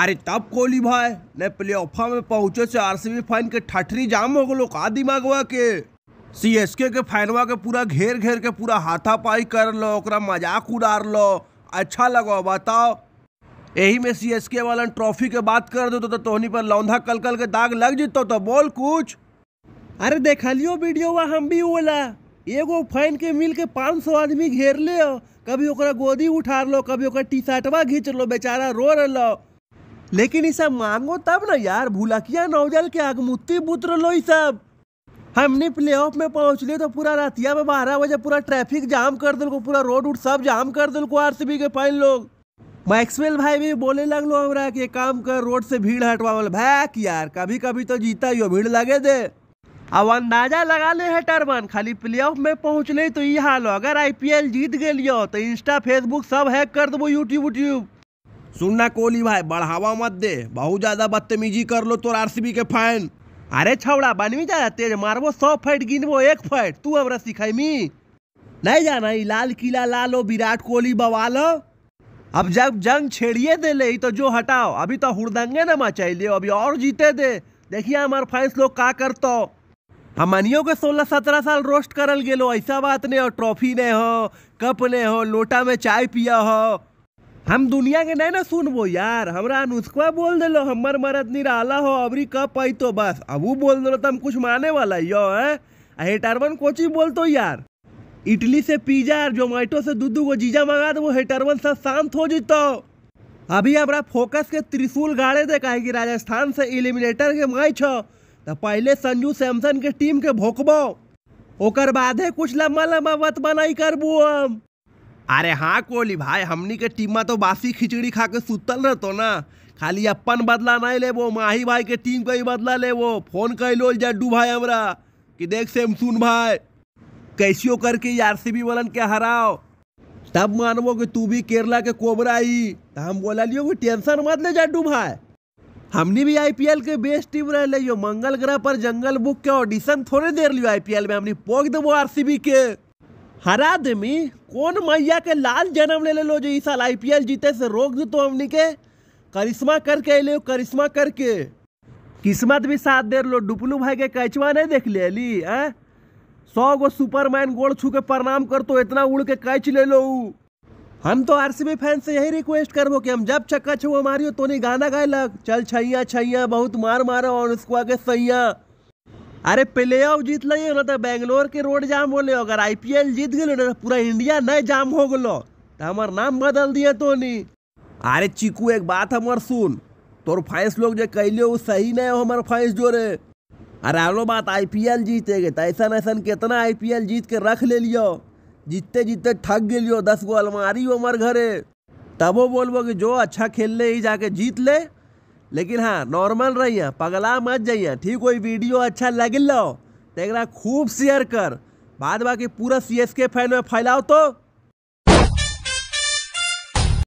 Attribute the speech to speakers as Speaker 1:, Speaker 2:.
Speaker 1: अरे तब कोहली भाई ने प्ले ऑफा में पहुंचे से आरसीबी फैन के ठठरी जाम हो गलो का दिमागवा के सीएसके के फैनवा के पूरा घेर घेर के पूरा हाथापाई कर लो ओकरा मजाक उड़ार लो अच्छा लगो बताओ यही में सीएसके वालन ट्रॉफी के बात कर दो तो, तो तोहनी पर लौंधा कल कल के दाग लग जितो तो बोल कुछ अरे देखा लियो वीडियो वा हम भी बोला एगो फैन के मिल के पाँच सौ आदमी घेर ले कभी ओकरा गोदी उठार लो कभी ओकरा टी शर्टवा घींच लो बेचारा रो रहा लेकिन इसे मांगो तब ना यार भूलकिया नौजल के आगमुत्ती पुत्र लो सब हमने प्ले ऑफ में लिए तो पूरा रातिया में बारह बजे पूरा ट्रैफिक जाम कर दिल को पूरा रोड उड सब जाम कर दिल को आर के फाइन लोग मैक्सवेल भाई भी बोले लगलो हमारा कि काम कर रोड से भीड़ हटवावल भैक यार कभी कभी तो जीता ही भीड़ लगे दे अब अंदाजा लगा ले है टर्बन खाली प्ले ऑफ में ले तो ये हाल हो अगर आई जीत गए तो इंस्टा फेसबुक सब हैक कर देबो यूट्यूब उट्यूब सुनना कोहली भाई बढ़ावा मत दे बहुत ज़्यादा बदतमीजी कर लो तो आरसीबी के फैन अरे छवड़ा बनवी जा तेज मारबो सौ फाइट गिनबो एक फैट तू अब रसी नहीं जाना ही लाल किला ला लो विराट कोहली बवा लो अब जब जंग छेड़िए दे ले तो जो हटाओ अभी तो हुड़दंगे न मचैले अभी और जीते दे देखिए हमारे फैंस लोग का करतो हमनियों के सोलह सत्रह साल रोस्ट करल गेलो ऐसा बात नहीं हो ट्रॉफी नहीं हो कप नहीं हो लोटा में चाय पिया हो हम दुनिया के नहीं ना सुनबो यार हमरा अनुष्का बोल दिलो हमर मरद निराला हो अबरी कब आई तो बस अब वो बोल दिलो तो हम कुछ माने वाला यो है हेटरवन कोची बोल तो यार इटली से पिज्जा और जोमैटो से दू दू गो जीजा मंगा दो हेटरवन सब शांत हो जितो अभी हमारा फोकस के त्रिशूल गाड़े दे कहे कि राजस्थान से इलिमिनेटर के मैच छो तो पहले संजू सैमसन के टीम के भोकबो ओकर बादे कुछ लम्बा लम्बा वत बनाई करबू हम अरे हाँ कोहली भाई हमनी के टीम में तो बासी खिचड़ी खा के सुतल तो ना खाली अपन बदला नहीं लेबो माही भाई के टीम का ही बदला लेबो फोन लो जड्डू भाई हमरा कि देख सुन भाई कैसियो करके आर सी बी वालन के हराओ तब मानबो कि तू भी केरला के कोबरा ही तो हम बोला लियो कि टेंशन मत ले जड्डू भाई हमने भी आईपीएल के बेस्ट टीम रह लियो मंगल ग्रह पर जंगल बुक के ऑडिशन थोड़े देर लियो आईपीएल में हमने पोक देबो बी के हर आदमी कौन मैया के लाल जन्म ले ले लो जो इस साल आई जीते से रोक दो तो हमने के करिश्मा करके ले करिश्मा करके किस्मत भी साथ दे लो डुपलू भाई के कैचवा नहीं देख ले अली है सौ गो सुपरमैन गोल छू के प्रणाम कर तो इतना उड़ के कैच ले लो हम तो आरसीबी फैन से यही रिक्वेस्ट करबो कि हम जब छक्का छुआ मारियो तो नहीं गाना गाए लग चल छैया छैया बहुत मार मारो और उसको आगे सैया अरे प्ले ऑफ जीत ली हो तो बैंगलोर के रोड जाम होले अगर आईपीएल जीत गए ना पूरा इंडिया नहीं जाम हो गलो तो हमारे नाम बदल दिए तो नहीं अरे चिकू एक बात हमार सुन तोर फैंस लोग जो कैलियो वो सही नहीं हो हमारे फैंस रे अरे आलो बात आई पी एल जीते गए ऐसा ऐसा कितना आई पी एल जीत के रख ले लियो जीतते जीतते ठग गए दस गो अलमारी हो हमारे घरे तबो बोलबो कि जो अच्छा खेल ले ही जाके जीत ले लेकिन हाँ नॉर्मल रहिए पगला मत जाइए ठीक कोई वीडियो अच्छा लग लो तो खूब शेयर कर बाद बाकी पूरा सी एस के फैन में फैलाओ तो